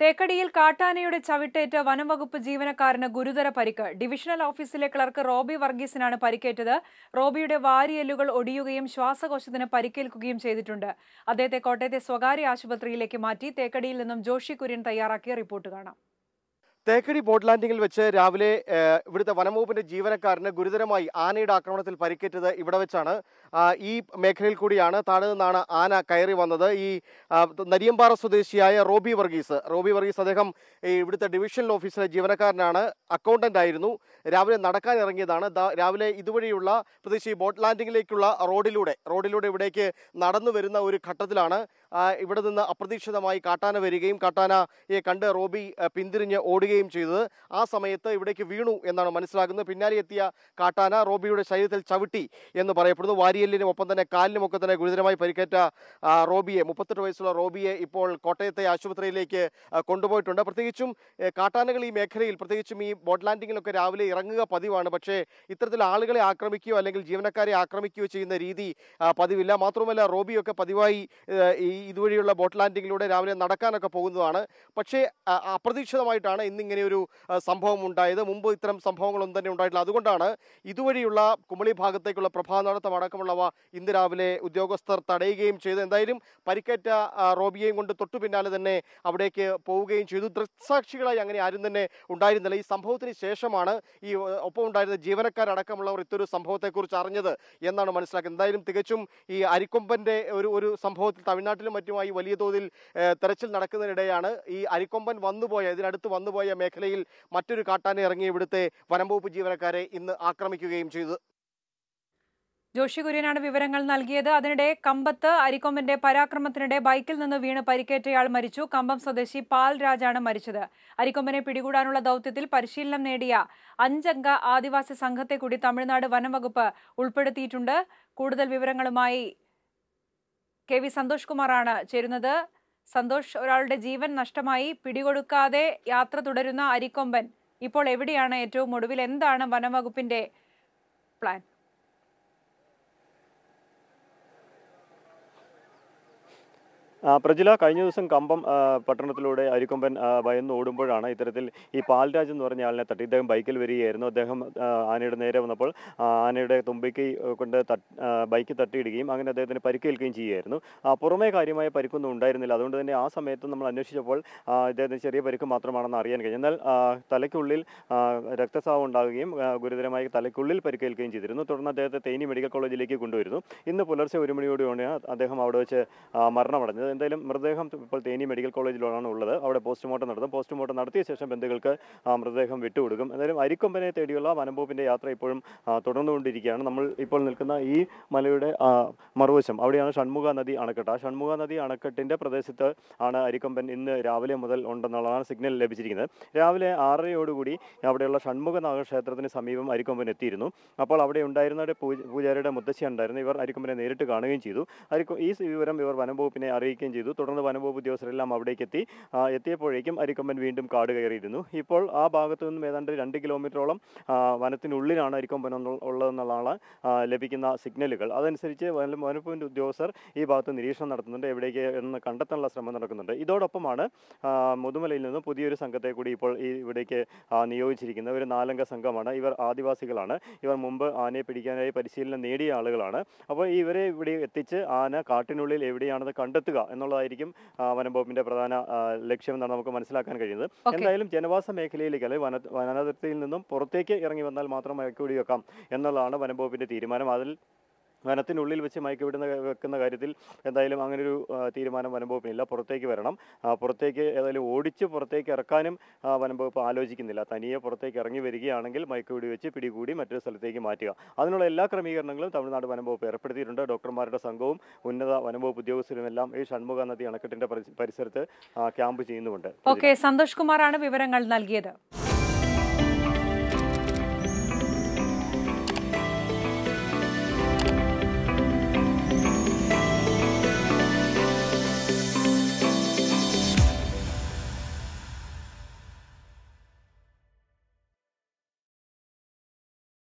തേക്കടിയിൽ കാട്ടാനയുടെ ചവിട്ടേറ്റ് വനംവകുപ്പ് ജീവനക്കാരന് ഗുരുതര പരിക്ക് ഡിവിഷണൽ ഓഫീസിലെ ക്ലർക്ക് റോബി വർഗീസിനാണ് പരിക്കേറ്റത് റോബിയുടെ വാരിയെല്ലുകൾ ഒടിയുകയും ശ്വാസകോശത്തിന് പരിക്കേൽക്കുകയും ചെയ്തിട്ടുണ്ട് അദ്ദേഹത്തെ കോട്ടയത്തെ സ്വകാര്യ ആശുപത്രിയിലേക്ക് മാറ്റി തേക്കടിയിൽ നിന്നും ജോഷി കുര്യൻ തയ്യാറാക്കിയ റിപ്പോർട്ട് കാണാം തേക്കടി ബോട്ട് ലാൻഡിങ്ങിൽ വെച്ച് രാവിലെ ഇവിടുത്തെ വനംവകുപ്പിന്റെ ജീവനക്കാരന് ഗുരുതരമായി ആനയുടെ ആക്രമണത്തിൽ പരിക്കേറ്റത് ഇവിടെ വെച്ചാണ് ഈ മേഖലയിൽ കൂടിയാണ് താഴെ നിന്നാണ് ആന കയറി വന്നത് ഈ നരിയമ്പാറ സ്വദേശിയായ റോബി വർഗീസ് റോബി വർഗീസ് അദ്ദേഹം ഇവിടുത്തെ ഡിവിഷണൽ ഓഫീസിലെ ജീവനക്കാരനാണ് അക്കൗണ്ടന്റ് ആയിരുന്നു രാവിലെ നടക്കാൻ ഇറങ്ങിയതാണ് രാവിലെ ഇതുവഴിയുള്ള പ്രത്യേകിച്ച് ഈ ബോട്ട് ലാൻഡിങ്ങിലേക്കുള്ള റോഡിലൂടെ റോഡിലൂടെ ഇവിടേക്ക് നടന്നു വരുന്ന ഒരു ഘട്ടത്തിലാണ് ഇവിടെ നിന്ന് അപ്രതീക്ഷിതമായി കാട്ടാന വരികയും കാട്ടാനയെ കണ്ട് റോബി പിന്തിരിഞ്ഞ് ഓടുകയും ചെയ്തത് ആ സമയത്ത് ഇവിടേക്ക് വീണു എന്നാണ് മനസ്സിലാകുന്നത് പിന്നാലെ എത്തിയ കാട്ടാന റോബിയുടെ ശരീരത്തിൽ ചവിട്ടി എന്ന് പറയപ്പെടുന്നു വാരിയല്ലിനും ഒപ്പം തന്നെ കാലിനുമൊക്കെ തന്നെ ഗുരുതരമായി പരിക്കേറ്റ റോബിയെ മുപ്പത്തെട്ട് വയസ്സുള്ള റോബിയെ ഇപ്പോൾ കോട്ടയത്തെ ആശുപത്രിയിലേക്ക് കൊണ്ടുപോയിട്ടുണ്ട് പ്രത്യേകിച്ചും കാട്ടാനകൾ ഈ മേഖലയിൽ പ്രത്യേകിച്ചും ഈ ബോട്ട് ലാൻഡിങ്ങിലൊക്കെ രാവിലെ ഇറങ്ങുക പതിവാണ് പക്ഷേ ഇത്തരത്തിൽ ആളുകളെ ആക്രമിക്കുകയോ അല്ലെങ്കിൽ ജീവനക്കാരെ ആക്രമിക്കുകയോ ചെയ്യുന്ന രീതി പതിവില്ല മാത്രമല്ല റോബിയൊക്കെ പതിവായി ഈ ഈ ഇതുവഴിയുള്ള ബോട്ട് ലാൻഡിങ്ങിലൂടെ രാവിലെ നടക്കാനൊക്കെ പോകുന്നതാണ് പക്ഷേ അപ്രതീക്ഷിതമായിട്ടാണ് ഇന്നിങ്ങനെ ഒരു സംഭവം ഉണ്ടായത് മുമ്പ് ഇത്തരം സംഭവങ്ങളൊന്നും തന്നെ ഉണ്ടായിട്ടില്ല അതുകൊണ്ടാണ് ഇതുവഴിയുള്ള കുമളി ഭാഗത്തേക്കുള്ള പ്രഭാത നടത്തം അടക്കമുള്ളവ ഇന്ന് രാവിലെ ഉദ്യോഗസ്ഥർ തടയുകയും ചെയ്തു എന്തായാലും പരിക്കേറ്റ റോബിയെയും കൊണ്ട് തൊട്ടു പിന്നാലെ തന്നെ അവിടേക്ക് പോവുകയും ചെയ്തു ദൃക്സാക്ഷികളായി അങ്ങനെ ആരും തന്നെ ഉണ്ടായിരുന്നില്ല ഈ സംഭവത്തിന് ശേഷമാണ് ഈ ഒപ്പം ഉണ്ടായിരുന്ന ജീവനക്കാരടക്കമുള്ളവർ ഇത്തൊരു സംഭവത്തെക്കുറിച്ച് അറിഞ്ഞത് എന്നാണ് മനസ്സിലാക്കുന്നത് എന്തായാലും തികച്ചും ഈ അരിക്കൊമ്പൻ്റെ ഒരു ഒരു സംഭവത്തിൽ തമിഴ്നാട്ടിൽ ബോട്ടിലും മറ്റുമായി വലിയ തോതിൽ തെരച്ചിൽ നടക്കുന്നതിനിടെയാണ് ഈ അരിക്കൊമ്പൻ വന്നുപോയ ഇതിനടുത്ത് വന്നുപോയ മേഖലയിൽ മറ്റൊരു കാട്ടാന ഇറങ്ങി ഇവിടുത്തെ വനം ജീവനക്കാരെ ഇന്ന് ആക്രമിക്കുകയും ചെയ്തു ജോഷി കുര്യനാണ് വിവരങ്ങൾ നൽകിയത് അതിനിടെ കമ്പത്ത് അരിക്കൊമ്പന്റെ പരാക്രമത്തിനിടെ ബൈക്കിൽ നിന്ന് വീണ് പരിക്കേറ്റയാൾ മരിച്ചു കമ്പം സ്വദേശി പാൽ രാജാണ് മരിച്ചത് അരിക്കൊമ്പനെ പിടികൂടാനുള്ള ദൌത്യത്തിൽ പരിശീലനം നേടിയ അഞ്ചംഗ ആദിവാസി സംഘത്തെ കൂടി തമിഴ്നാട് വനംവകുപ്പ് ഉൾപ്പെടുത്തിയിട്ടുണ്ട് കൂടുതൽ വിവരങ്ങളുമായി കെ വി സന്തോഷ് കുമാറാണ് ചേരുന്നത് സന്തോഷ് ഒരാളുടെ ജീവൻ നഷ്ടമായി പിടികൊടുക്കാതെ യാത്ര തുടരുന്ന അരിക്കൊമ്പൻ ഇപ്പോൾ എവിടെയാണ് ഏറ്റവും ഒടുവിൽ എന്താണ് വനംവകുപ്പിന്റെ പ്ലാൻ പ്രജില കഴിഞ്ഞ ദിവസം കമ്പം പട്ടണത്തിലൂടെ അരിക്കൊമ്പൻ ഭയന്ന് ഓടുമ്പോഴാണ് ഇത്തരത്തിൽ ഈ പാൽരാജ് എന്ന് പറഞ്ഞ ആളിനെ തട്ടി ഇദ്ദേഹം ബൈക്കിൽ വരികയായിരുന്നു അദ്ദേഹം ആനയുടെ നേരെ വന്നപ്പോൾ ആനയുടെ തുമ്പിക്ക് കൊണ്ട് ബൈക്ക് തട്ടിയിടുകയും അങ്ങനെ അദ്ദേഹത്തിന് പരിക്കേൽക്കുകയും ചെയ്യുമായിരുന്നു പുറമേ കാര്യമായ പരിക്കൊന്നും ഉണ്ടായിരുന്നില്ല അതുകൊണ്ട് തന്നെ ആ സമയത്ത് നമ്മൾ അന്വേഷിച്ചപ്പോൾ ഇദ്ദേഹത്തിന് ചെറിയ പരിക്ക് മാത്രമാണെന്ന് അറിയാൻ കഴിഞ്ഞു എന്നാൽ തലയ്ക്കുള്ളിൽ രക്തസ്രാവം ഉണ്ടാകുകയും ഗുരുതരമായി തലയ്ക്കുള്ളിൽ പരിക്കേൽക്കുകയും ചെയ്തിരുന്നു തുടർന്ന് അദ്ദേഹത്തെ തേനി മെഡിക്കൽ കോളേജിലേക്ക് കൊണ്ടുവരുന്നു ഇന്ന് പുലർച്ചെ ഒരു മണിയോടുകൂടിയാണ് അദ്ദേഹം അവിടെ വെച്ച് മരണമടഞ്ഞത് എന്തായാലും മൃതദേഹം ഇപ്പോൾ തേനി മെഡിക്കൽ കോളേജിലാണ് ഉള്ളത് അവിടെ പോസ്റ്റ്മോർട്ടം നടത്തും പോസ്റ്റ്മോർട്ടം നടത്തിയ ശേഷം ബന്ധുക്കൾക്ക് ആ മൃതദേഹം വിട്ടുകൊടുക്കും എന്തായാലും അരിക്കൊമ്പനെ തേടിയുള്ള വനംപോപ്പിൻ്റെ യാത്ര ഇപ്പോഴും തുടർന്നുകൊണ്ടിരിക്കുകയാണ് നമ്മൾ ഇപ്പോൾ നിൽക്കുന്ന ഈ മലയുടെ മറുവശം അവിടെയാണ് ഷൺമുഖ നദി അണക്കെട്ട് ആ ഷൺമുഖ നദി അണക്കെട്ടിൻ്റെ പ്രദേശത്ത് ആണ് അരിക്കൊമ്പൻ ഇന്ന് രാവിലെ മുതൽ ഉണ്ടെന്നുള്ളതാണ് സിഗ്നൽ ലഭിച്ചിരിക്കുന്നത് രാവിലെ ആറരയോടുകൂടി അവിടെയുള്ള ഷൺമുഖ നാഗക്ഷേത്രത്തിന് സമീപം അരിക്കൊമ്പൻ എത്തിയിരുന്നു അപ്പോൾ അവിടെ ഉണ്ടായിരുന്ന പൂജാരിയുടെ മുത്തശ്ശി ഉണ്ടായിരുന്നു ഇവർ അരിക്കൊമ്പനെ നേരിട്ട് കാണുകയും ചെയ്തു അരിക്കൊ ഈ വിവരം ഇവർ വനംവകുപ്പിനെ അറിയിക്കും അറിയിക്കുകയും ചെയ്തു തുടർന്ന് വനംവകുപ്പ് ഉദ്യോഗസ്ഥരെല്ലാം അവിടേക്ക് എത്തി എത്തിയപ്പോഴേക്കും അരിക്കൊമ്പൻ വീണ്ടും കാട് കയറിയിരുന്നു ഇപ്പോൾ ആ ഭാഗത്തു നിന്നും ഏതാണ്ട് രണ്ട് കിലോമീറ്ററോളം വനത്തിനുള്ളിലാണ് അരിക്കൊമ്പൻ ഉള്ളതെന്നുള്ളതാണ് ലഭിക്കുന്ന സിഗ്നലുകൾ അതനുസരിച്ച് വനംവകുപ്പിൻ്റെ ഉദ്യോഗസ്ഥർ ഈ ഭാഗത്ത് നിരീക്ഷണം നടത്തുന്നുണ്ട് എവിടേക്ക് എന്ന് കണ്ടെത്താനുള്ള ശ്രമം നടക്കുന്നുണ്ട് ഇതോടൊപ്പമാണ് മുതുമലയിൽ നിന്നും പുതിയൊരു സംഘത്തെ കൂടി ഇപ്പോൾ ഈ ഇവിടേക്ക് നിയോഗിച്ചിരിക്കുന്നത് ഒരു നാലംഗ സംഘമാണ് ഇവർ ആദിവാസികളാണ് ഇവർ മുമ്പ് ആനയെ പിടിക്കാനായി പരിശീലനം നേടിയ ആളുകളാണ് അപ്പോൾ ഇവരെ ഇവിടെ എത്തിച്ച് ആന കാട്ടിനുള്ളിൽ എവിടെയാണെന്ന് കണ്ടെത്തുക എന്നുള്ളതായിരിക്കും വനംവകുപ്പിന്റെ പ്രധാന ലക്ഷ്യം എന്നാണ് നമുക്ക് മനസ്സിലാക്കാൻ കഴിയുന്നത് എന്തായാലും ജനവാസ മേഖലയിലേക്ക് അല്ലെങ്കിൽ വന നിന്നും പുറത്തേക്ക് ഇറങ്ങി വന്നാൽ മാത്രം മയക്കുവെടി വെക്കാം എന്നുള്ളതാണ് വനംവകുപ്പിന്റെ തീരുമാനം അതിൽ വനത്തിനുള്ളിൽ വെച്ച് വിടുന്ന വെക്കുന്ന കാര്യത്തിൽ എന്തായാലും അങ്ങനൊരു തീരുമാനം വനംവകുപ്പിനില്ല പുറത്തേക്ക് വരണം പുറത്തേക്ക് ഏതായാലും ഓടിച്ച് പുറത്തേക്ക് ഇറക്കാനും വനംവകുപ്പ് ആലോചിക്കുന്നില്ല തനിയെ പുറത്തേക്ക് ഇറങ്ങി വരികയാണെങ്കിൽ വിടി വെച്ച് പിടികൂടി മറ്റൊരു സ്ഥലത്തേക്ക് മാറ്റുക അതിനുള്ള എല്ലാ ക്രമീകരണങ്ങളും തമിഴ്നാട് വനംവകുപ്പ് ഏർപ്പെടുത്തിയിട്ടുണ്ട് ഡോക്ടർമാരുടെ സംഘവും ഉന്നത വനംവകുപ്പ് ഉദ്യോഗസ്ഥരും എല്ലാം ഈ ഷൺമുഖ നദി അണക്കെട്ടിന്റെ പരിസരത്ത് ക്യാമ്പ് ചെയ്യുന്നുണ്ട് ഓക്കെ സന്തോഷ് കുമാറാണ് വിവരങ്ങൾ നൽകിയത്